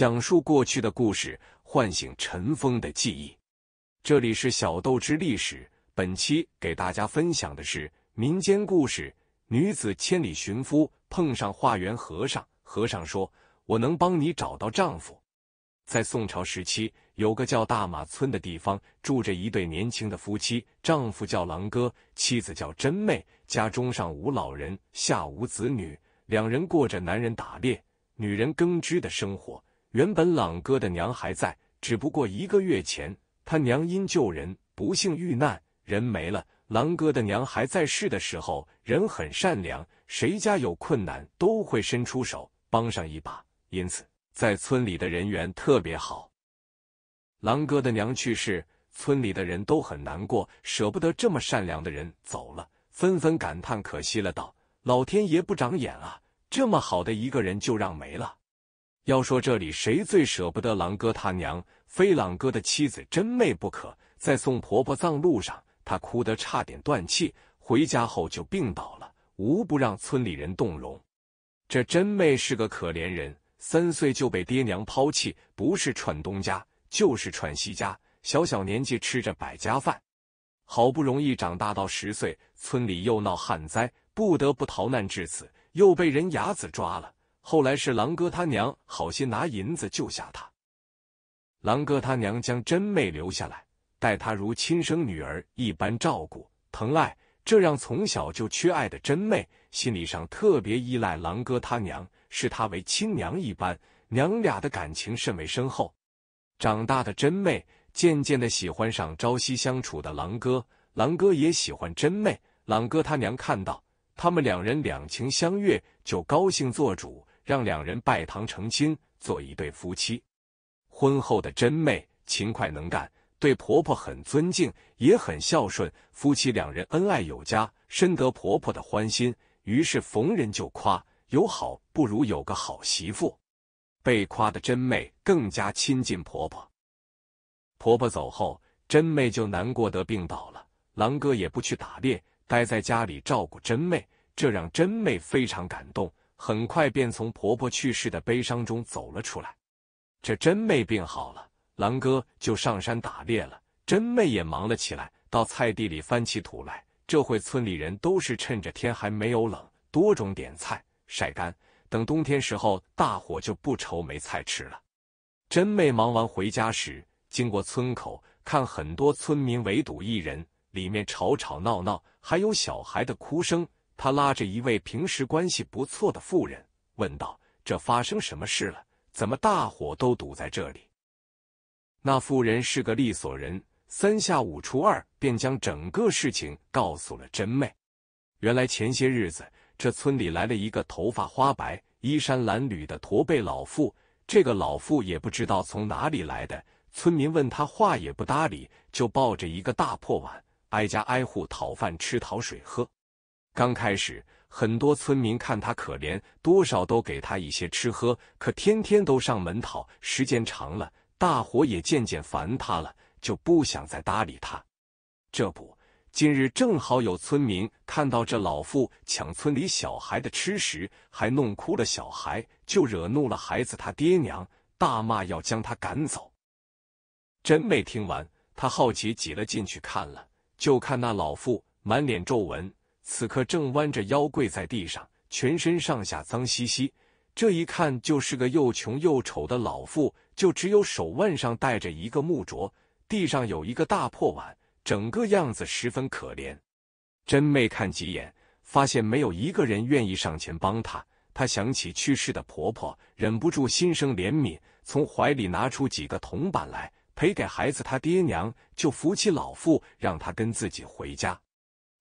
讲述过去的故事，唤醒尘封的记忆。这里是小豆之历史，本期给大家分享的是民间故事：女子千里寻夫，碰上化缘和尚。和尚说：“我能帮你找到丈夫。”在宋朝时期，有个叫大马村的地方，住着一对年轻的夫妻，丈夫叫狼哥，妻子叫真妹。家中上无老人，下无子女，两人过着男人打猎、女人耕织的生活。原本朗哥的娘还在，只不过一个月前他娘因救人不幸遇难，人没了。朗哥的娘还在世的时候，人很善良，谁家有困难都会伸出手帮上一把，因此在村里的人缘特别好。朗哥的娘去世，村里的人都很难过，舍不得这么善良的人走了，纷纷感叹可惜了，道：“老天爷不长眼啊，这么好的一个人就让没了。”要说这里谁最舍不得狼哥他娘，非狼哥的妻子真妹不可。在送婆婆葬路上，她哭得差点断气，回家后就病倒了，无不让村里人动容。这真妹是个可怜人，三岁就被爹娘抛弃，不是串东家就是串西家，小小年纪吃着百家饭，好不容易长大到十岁，村里又闹旱灾，不得不逃难至此，又被人牙子抓了。后来是狼哥他娘好心拿银子救下他，狼哥他娘将真妹留下来，待他如亲生女儿一般照顾疼爱，这让从小就缺爱的真妹心理上特别依赖狼哥他娘，视他为亲娘一般，娘俩的感情甚为深厚。长大的真妹渐渐的喜欢上朝夕相处的狼哥，狼哥也喜欢真妹，狼哥他娘看到他们两人两情相悦，就高兴做主。让两人拜堂成亲，做一对夫妻。婚后的真妹勤快能干，对婆婆很尊敬，也很孝顺。夫妻两人恩爱有加，深得婆婆的欢心。于是逢人就夸，有好不如有个好媳妇。被夸的真妹更加亲近婆婆。婆婆走后，真妹就难过得病倒了。狼哥也不去打猎，待在家里照顾真妹，这让真妹非常感动。很快便从婆婆去世的悲伤中走了出来。这真妹病好了，狼哥就上山打猎了。真妹也忙了起来，到菜地里翻起土来。这会村里人都是趁着天还没有冷，多种点菜，晒干，等冬天时候，大伙就不愁没菜吃了。真妹忙完回家时，经过村口，看很多村民围堵一人，里面吵吵闹闹，还有小孩的哭声。他拉着一位平时关系不错的妇人，问道：“这发生什么事了？怎么大伙都堵在这里？”那妇人是个利索人，三下五除二便将整个事情告诉了真妹。原来前些日子，这村里来了一个头发花白、衣衫褴褛的驼背老妇。这个老妇也不知道从哪里来的，村民问他话也不搭理，就抱着一个大破碗，挨家挨户讨饭吃、讨水喝。刚开始，很多村民看他可怜，多少都给他一些吃喝。可天天都上门讨，时间长了，大伙也渐渐烦他了，就不想再搭理他。这不，今日正好有村民看到这老妇抢村里小孩的吃食，还弄哭了小孩，就惹怒了孩子他爹娘，大骂要将他赶走。真妹听完，他好奇挤了进去看了，就看那老妇满脸皱纹。此刻正弯着腰跪在地上，全身上下脏兮兮，这一看就是个又穷又丑的老妇，就只有手腕上戴着一个木镯，地上有一个大破碗，整个样子十分可怜。真妹看几眼，发现没有一个人愿意上前帮她，她想起去世的婆婆，忍不住心生怜悯，从怀里拿出几个铜板来赔给孩子他爹娘，就扶起老妇，让她跟自己回家。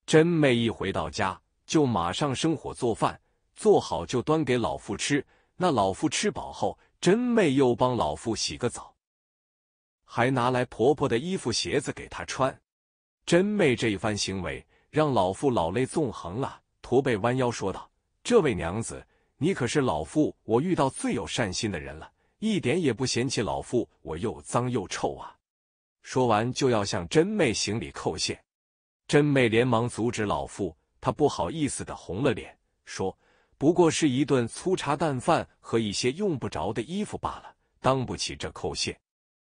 真妹一回到家，就马上生火做饭，做好就端给老妇吃。那老妇吃饱后，真妹又帮老妇洗个澡，还拿来婆婆的衣服鞋子给她穿。真妹这一番行为，让老妇老泪纵横了，驼背弯腰说道：“这位娘子，你可是老妇我遇到最有善心的人了，一点也不嫌弃老妇我又脏又臭啊！”说完就要向真妹行礼叩谢。真妹连忙阻止老妇，她不好意思的红了脸，说：“不过是一顿粗茶淡饭和一些用不着的衣服罢了，当不起这叩谢。”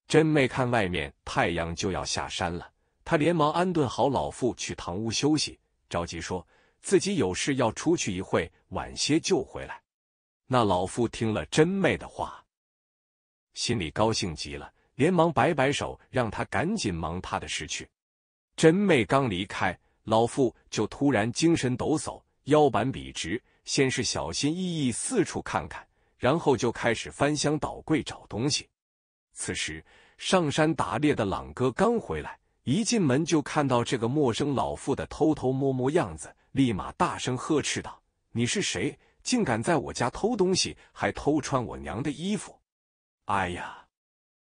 真妹看外面太阳就要下山了，她连忙安顿好老妇去堂屋休息，着急说自己有事要出去一会，晚些就回来。那老妇听了真妹的话，心里高兴极了，连忙摆摆手，让她赶紧忙她的事去。真妹刚离开，老妇就突然精神抖擞，腰板笔直。先是小心翼翼四处看看，然后就开始翻箱倒柜找东西。此时，上山打猎的朗哥刚回来，一进门就看到这个陌生老妇的偷偷摸摸样子，立马大声呵斥道：“你是谁？竟敢在我家偷东西，还偷穿我娘的衣服！”哎呀，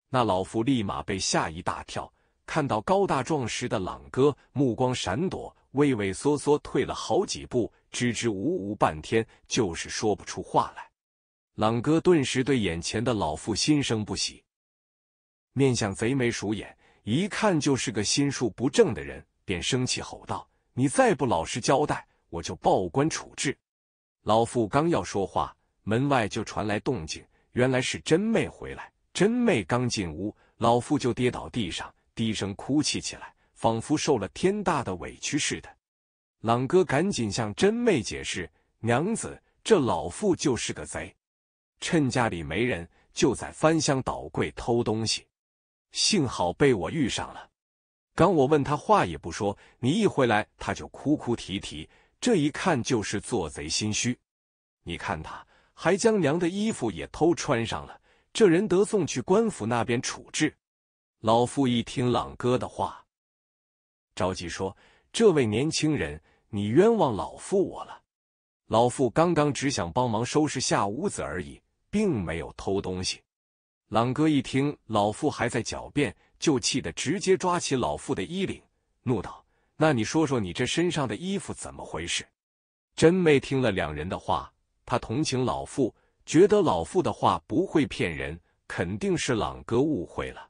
那老妇立马被吓一大跳。看到高大壮实的朗哥，目光闪躲，畏畏缩缩退了好几步，支支吾吾半天就是说不出话来。朗哥顿时对眼前的老妇心生不喜，面相贼眉鼠眼，一看就是个心术不正的人，便生气吼道：“你再不老实交代，我就报官处置！”老妇刚要说话，门外就传来动静，原来是真妹回来。真妹刚进屋，老妇就跌倒地上。低声哭泣起来，仿佛受了天大的委屈似的。朗哥赶紧向真妹解释：“娘子，这老妇就是个贼，趁家里没人，就在翻箱倒柜偷东西。幸好被我遇上了。刚我问他话也不说，你一回来他就哭哭啼啼，这一看就是做贼心虚。你看他还将娘的衣服也偷穿上了，这人得送去官府那边处置。”老妇一听朗哥的话，着急说：“这位年轻人，你冤枉老妇我了。老妇刚刚只想帮忙收拾下屋子而已，并没有偷东西。”朗哥一听老妇还在狡辩，就气得直接抓起老妇的衣领，怒道：“那你说说，你这身上的衣服怎么回事？”真妹听了两人的话，她同情老妇，觉得老妇的话不会骗人，肯定是朗哥误会了。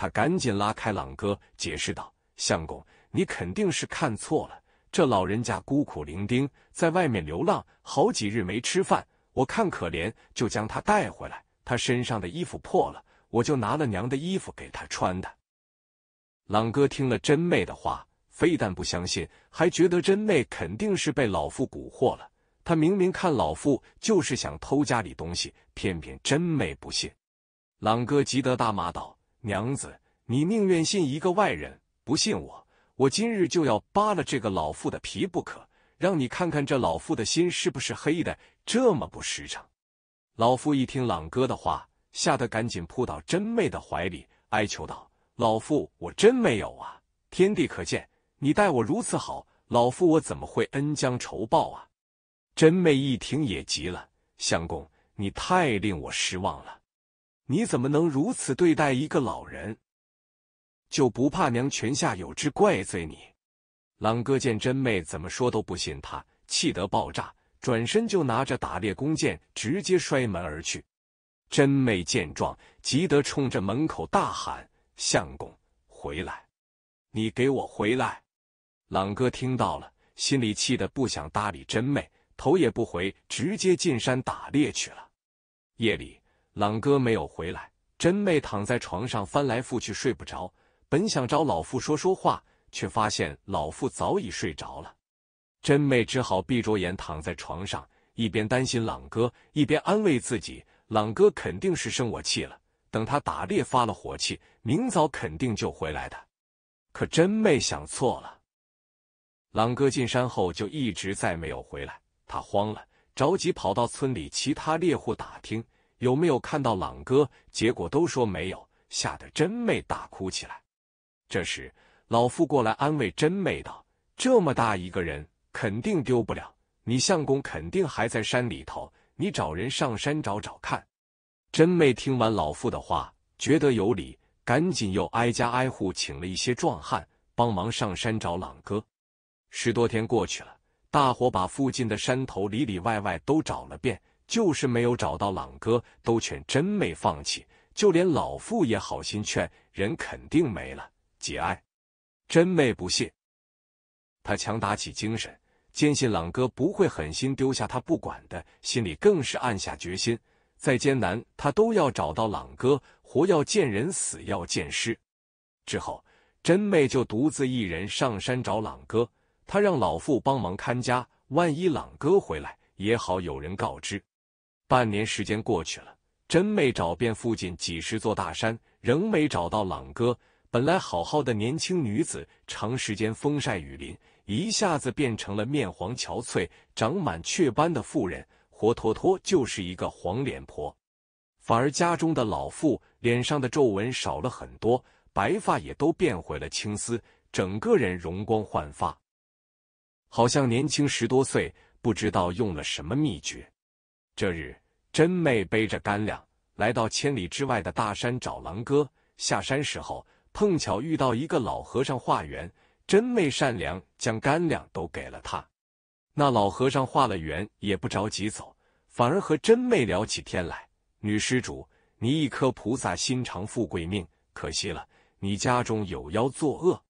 他赶紧拉开朗哥，解释道：“相公，你肯定是看错了。这老人家孤苦伶仃，在外面流浪好几日没吃饭，我看可怜，就将他带回来。他身上的衣服破了，我就拿了娘的衣服给他穿的。”朗哥听了真妹的话，非但不相信，还觉得真妹肯定是被老妇蛊惑了。他明明看老妇就是想偷家里东西，偏偏真妹不信。朗哥急得大骂道。娘子，你宁愿信一个外人，不信我，我今日就要扒了这个老妇的皮不可，让你看看这老妇的心是不是黑的，这么不实诚。老妇一听朗哥的话，吓得赶紧扑到真妹的怀里，哀求道：“老妇，我真没有啊，天地可见，你待我如此好，老妇我怎么会恩将仇报啊？”真妹一听也急了：“相公，你太令我失望了。”你怎么能如此对待一个老人？就不怕娘泉下有知怪罪你？朗哥见真妹怎么说都不信他，气得爆炸，转身就拿着打猎弓箭，直接摔门而去。真妹见状，急得冲着门口大喊：“相公，回来！你给我回来！”朗哥听到了，心里气得不想搭理真妹，头也不回，直接进山打猎去了。夜里。朗哥没有回来，真妹躺在床上翻来覆去睡不着。本想找老傅说说话，却发现老傅早已睡着了。真妹只好闭着眼躺在床上，一边担心朗哥，一边安慰自己：朗哥肯定是生我气了，等他打猎发了火气，明早肯定就回来的。可真妹想错了，朗哥进山后就一直再没有回来。他慌了，着急跑到村里其他猎户打听。有没有看到朗哥？结果都说没有，吓得真妹大哭起来。这时老妇过来安慰真妹道：“这么大一个人，肯定丢不了。你相公肯定还在山里头，你找人上山找找看。”真妹听完老妇的话，觉得有理，赶紧又挨家挨户请了一些壮汉帮忙上山找朗哥。十多天过去了，大伙把附近的山头里里外外都找了遍。就是没有找到朗哥，都劝真妹放弃，就连老父也好心劝，人肯定没了，节哀。真妹不信，她强打起精神，坚信朗哥不会狠心丢下他不管的，心里更是暗下决心，再艰难她都要找到朗哥，活要见人，死要见尸。之后，真妹就独自一人上山找朗哥，她让老父帮忙看家，万一朗哥回来也好有人告知。半年时间过去了，真没找遍附近几十座大山，仍没找到朗哥。本来好好的年轻女子，长时间风晒雨淋，一下子变成了面黄憔悴、长满雀斑的妇人，活脱脱就是一个黄脸婆。反而家中的老妇，脸上的皱纹少了很多，白发也都变回了青丝，整个人容光焕发，好像年轻十多岁。不知道用了什么秘诀。这日。真妹背着干粮来到千里之外的大山找狼哥。下山时候碰巧遇到一个老和尚化缘，真妹善良，将干粮都给了他。那老和尚化了缘也不着急走，反而和真妹聊起天来。女施主，你一颗菩萨心肠，富贵命，可惜了，你家中有妖作恶。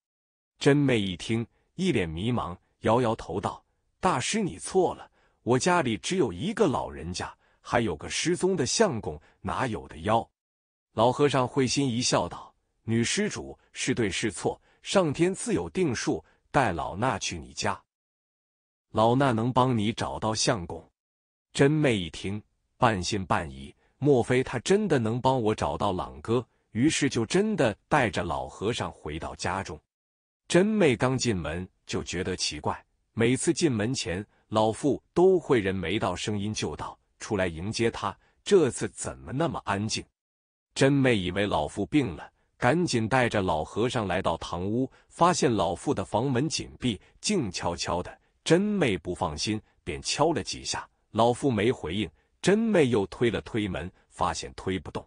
真妹一听，一脸迷茫，摇摇头道：“大师，你错了，我家里只有一个老人家。”还有个失踪的相公，哪有的妖？老和尚会心一笑，道：“女施主是对是错，上天自有定数。带老衲去你家，老衲能帮你找到相公。”真妹一听，半信半疑。莫非他真的能帮我找到朗哥？于是就真的带着老和尚回到家中。真妹刚进门就觉得奇怪，每次进门前，老妇都会人没到，声音就到。出来迎接他，这次怎么那么安静？真妹以为老妇病了，赶紧带着老和尚来到堂屋，发现老妇的房门紧闭，静悄悄的。真妹不放心，便敲了几下，老妇没回应。真妹又推了推门，发现推不动。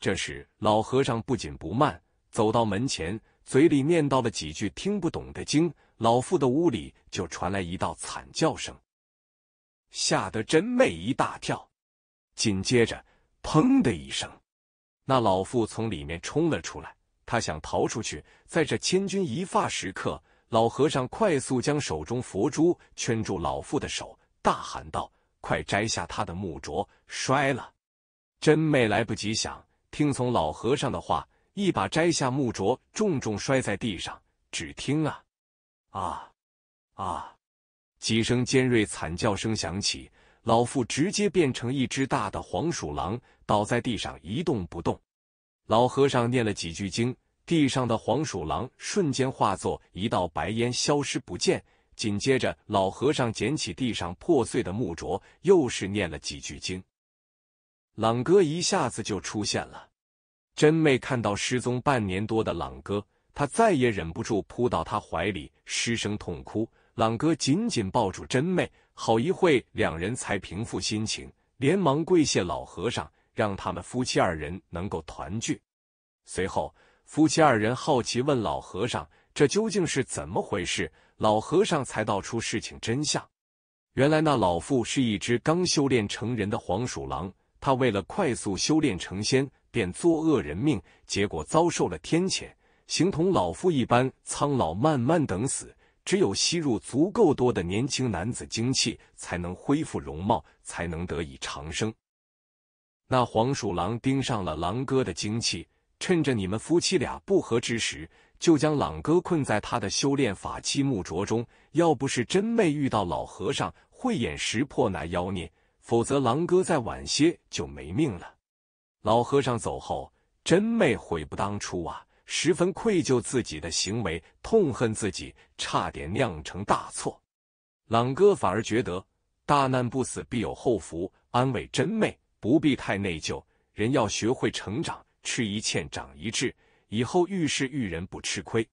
这时，老和尚不紧不慢走到门前，嘴里念叨了几句听不懂的经，老妇的屋里就传来一道惨叫声。吓得真妹一大跳，紧接着砰的一声，那老妇从里面冲了出来，她想逃出去，在这千钧一发时刻，老和尚快速将手中佛珠圈住老妇的手，大喊道：“快摘下她的木镯，摔了！”真妹来不及想，听从老和尚的话，一把摘下木镯，重重摔在地上，只听啊啊啊！几声尖锐惨叫声响起，老妇直接变成一只大的黄鼠狼，倒在地上一动不动。老和尚念了几句经，地上的黄鼠狼瞬间化作一道白烟消失不见。紧接着，老和尚捡起地上破碎的木桌，又是念了几句经。朗哥一下子就出现了。真妹看到失踪半年多的朗哥，她再也忍不住，扑到他怀里，失声痛哭。朗哥紧紧抱住真妹，好一会，两人才平复心情，连忙跪谢老和尚，让他们夫妻二人能够团聚。随后，夫妻二人好奇问老和尚：“这究竟是怎么回事？”老和尚才道出事情真相：原来那老妇是一只刚修炼成人的黄鼠狼，他为了快速修炼成仙，便作恶人命，结果遭受了天谴，形同老妇一般苍老，慢慢等死。只有吸入足够多的年轻男子精气，才能恢复容貌，才能得以长生。那黄鼠狼盯上了狼哥的精气，趁着你们夫妻俩不和之时，就将朗哥困在他的修炼法器木镯中。要不是真妹遇到老和尚慧眼识破那妖孽，否则狼哥再晚些就没命了。老和尚走后，真妹悔不当初啊。十分愧疚自己的行为，痛恨自己差点酿成大错。朗哥反而觉得大难不死必有后福，安慰真妹不必太内疚，人要学会成长，吃一堑长一智，以后遇事遇人不吃亏。